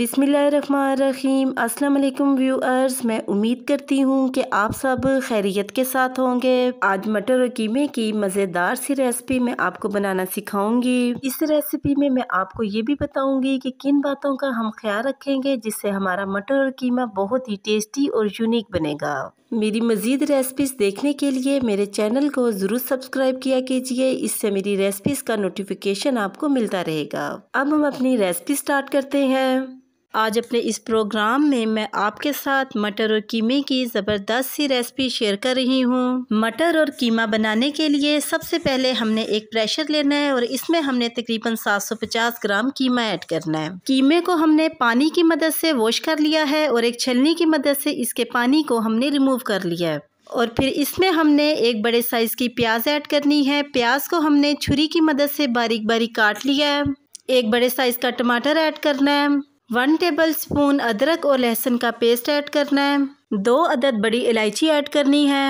बिसमीम अस्सलाम व्यूअर्स मैं उम्मीद करती हूँ कि आप सब खैरियत के साथ होंगे आज मटर और कीमे की मज़ेदार सी रेसिपी मैं आपको बनाना सिखाऊंगी इस रेसिपी में मैं आपको ये भी बताऊंगी कि किन बातों का हम ख्याल रखेंगे जिससे हमारा मटर और कीमा बहुत ही टेस्टी और यूनिक बनेगा मेरी मज़ीद रेसिपीज़ देखने के लिए मेरे चैनल को ज़रूर सब्सक्राइब किया कीजिए इससे मेरी रेसिपीज़ का नोटिफिकेशन आपको मिलता रहेगा अब हम अपनी रेसिपी स्टार्ट करते हैं आज अपने इस प्रोग्राम में मैं आपके साथ मटर और कीमे की ज़बरदस्त सी रेसिपी शेयर कर रही हूँ मटर और कीमा बनाने के लिए सबसे पहले हमने एक प्रेशर लेना है और इसमें हमने तकरीबन 750 ग्राम कीमा ऐड करना है कीमे को हमने पानी की मदद से वॉश कर लिया है और एक छलनी की मदद से इसके पानी को हमने रिमूव कर लिया है और फिर इसमें हमने एक बड़े साइज़ की प्याज ऐड करनी है प्याज को हमने छुरी की मदद से बारीक बारीक काट लिया है एक बड़े साइज़ का टमाटर ऐड करना है वन टेबल स्पून अदरक और लहसुन का पेस्ट ऐड करना है दो अदद बड़ी इलायची ऐड करनी है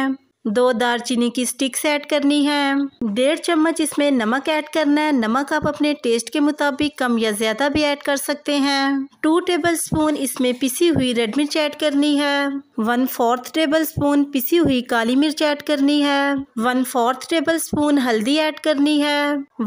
दो दालचीनी की स्टिक्स ऐड करनी है डेढ़ चम्मच इसमें नमक ऐड करना है नमक आप अपने टेस्ट के मुताबिक कम या ज़्यादा भी ऐड कर सकते हैं टू टेबल स्पून इसमें पिसी हुई रेड मिर्च ऐड करनी है वन फोर्थ टेबल स्पून पिसी हुई काली मिर्च ऐड करनी है वन फोर्थ टेबल स्पून हल्दी ऐड करनी है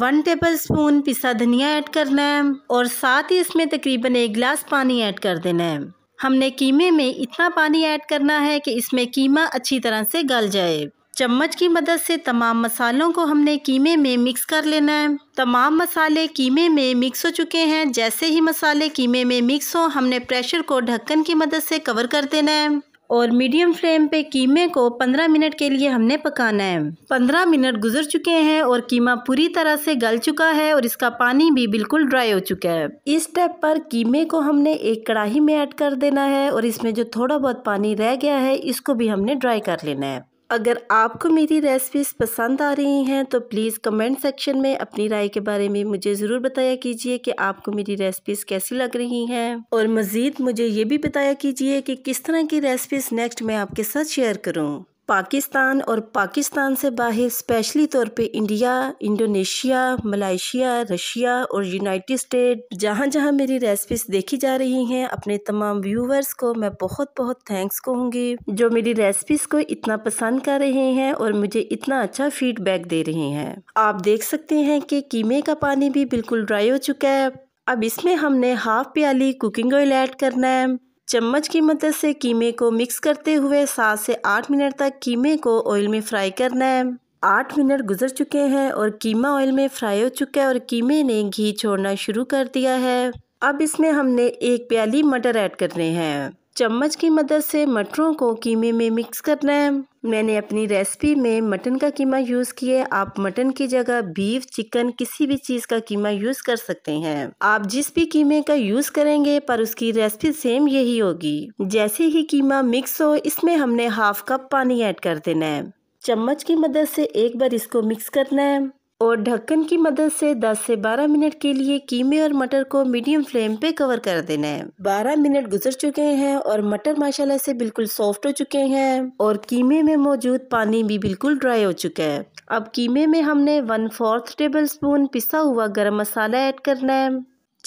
वन टेबल स्पून पिसा धनिया ऐड करना है और साथ ही इसमें तकरीबन एक गिलास पानी ऐड कर देना है हमने कीमे में इतना पानी ऐड करना है कि इसमें कीमा अच्छी तरह से गल जाए चम्मच की मदद से तमाम मसालों को हमने कीमे में मिक्स कर लेना है तमाम मसाले कीमे में मिक्स हो चुके हैं जैसे ही मसाले कीमे में मिक्स हो हमने प्रेशर को ढक्कन की मदद से कवर कर देना है और मीडियम फ्लेम पे कीमे को 15 मिनट के लिए हमने पकाना है 15 मिनट गुजर चुके हैं और कीमा पूरी तरह से गल चुका है और इसका पानी भी बिल्कुल ड्राई हो चुका है इस स्टेप पर कीमे को हमने एक कढ़ाई में ऐड कर देना है और इसमें जो थोड़ा बहुत पानी रह गया है इसको भी हमने ड्राई कर लेना है अगर आपको मेरी रेसिपीज़ पसंद आ रही हैं तो प्लीज़ कमेंट सेक्शन में अपनी राय के बारे में मुझे ज़रूर बताया कीजिए कि आपको मेरी रेसिपीज़ कैसी लग रही हैं और मज़ीद मुझे ये भी बताया कीजिए कि किस तरह की रेसिपीज़ नेक्स्ट मैं आपके साथ शेयर करूँ पाकिस्तान और पाकिस्तान से बाहर स्पेशली तौर पे इंडिया इंडोनेशिया मलाइशिया रशिया और यूनाइटेड स्टेट जहाँ जहाँ मेरी रेसिपीज़ देखी जा रही हैं अपने तमाम व्यूवर्स को मैं बहुत बहुत थैंक्स कहूँगी जो मेरी रेसिपीज़ को इतना पसंद कर रहे हैं और मुझे इतना अच्छा फीडबैक दे रहे हैं आप देख सकते हैं कि कीमे का पानी भी बिल्कुल ड्राई हो चुका है अब इसमें हमने हाफ प्याली कुकिंग ऑयल ऐड करना है चम्मच की मदद से कीमे को मिक्स करते हुए सात से आठ मिनट तक कीमे को ऑयल में फ्राई करना है आठ मिनट गुजर चुके हैं और कीमा ऑयल में फ्राई हो चुका है और कीमे ने घी छोड़ना शुरू कर दिया है अब इसमें हमने एक प्याली मटर ऐड करने हैं चम्मच की मदद से मटरों को कीमे में मिक्स करना है मैंने अपनी रेसिपी में मटन का कीमा यूज़ किया आप मटन की जगह बीफ चिकन किसी भी चीज़ का कीमा यूज़ कर सकते हैं आप जिस भी कीमे का यूज़ करेंगे पर उसकी रेसिपी सेम यही होगी जैसे ही कीमा मिक्स हो इसमें हमने हाफ कप पानी ऐड कर देना है चम्मच की मदद से एक बार इसको मिक्स करना है और ढक्कन की मदद से 10 से 12 मिनट के लिए कीमे और मटर को मीडियम फ्लेम पे कवर कर देना है 12 मिनट गुजर चुके हैं और मटर माशाल्लाह से बिल्कुल सॉफ्ट हो चुके हैं और कीमे में मौजूद पानी भी बिल्कुल ड्राई हो चुका है अब कीमे में हमने वन फोर्थ टेबल स्पून पिसा हुआ गर्म मसाला ऐड करना है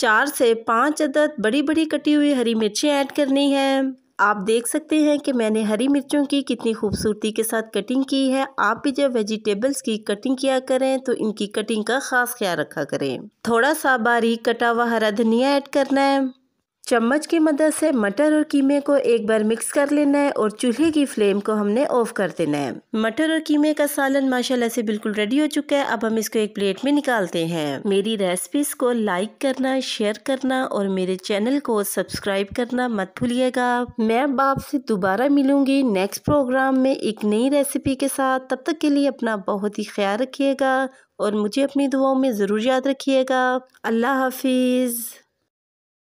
चार से पाँच अदद बड़ी बड़ी कटी हुई हरी मिर्चें ऐड करनी है आप देख सकते हैं कि मैंने हरी मिर्चों की कितनी खूबसूरती के साथ कटिंग की है आप भी जब वेजिटेबल्स की कटिंग किया करें तो इनकी कटिंग का ख़ास ख्याल रखा करें थोड़ा सा बारीक कटा हुआ हरा धनिया ऐड करना है चम्मच की मदद से मटर और कीमे को एक बार मिक्स कर लेना है और चूल्हे की फ्लेम को हमने ऑफ कर देना है मटर और कीमे का सालन माशाल्लाह से बिल्कुल रेडी हो चुका है अब हम इसको एक प्लेट में निकालते हैं मेरी रेसिपीज को लाइक करना शेयर करना और मेरे चैनल को सब्सक्राइब करना मत भूलिएगा मैं अब आपसे दोबारा मिलूंगी नेक्स्ट प्रोग्राम में एक नई रेसिपी के साथ तब तक के लिए अपना बहुत ही ख्याल रखिएगा और मुझे अपनी दुआओं में ज़रूर याद रखिएगा अल्लाह हाफिज़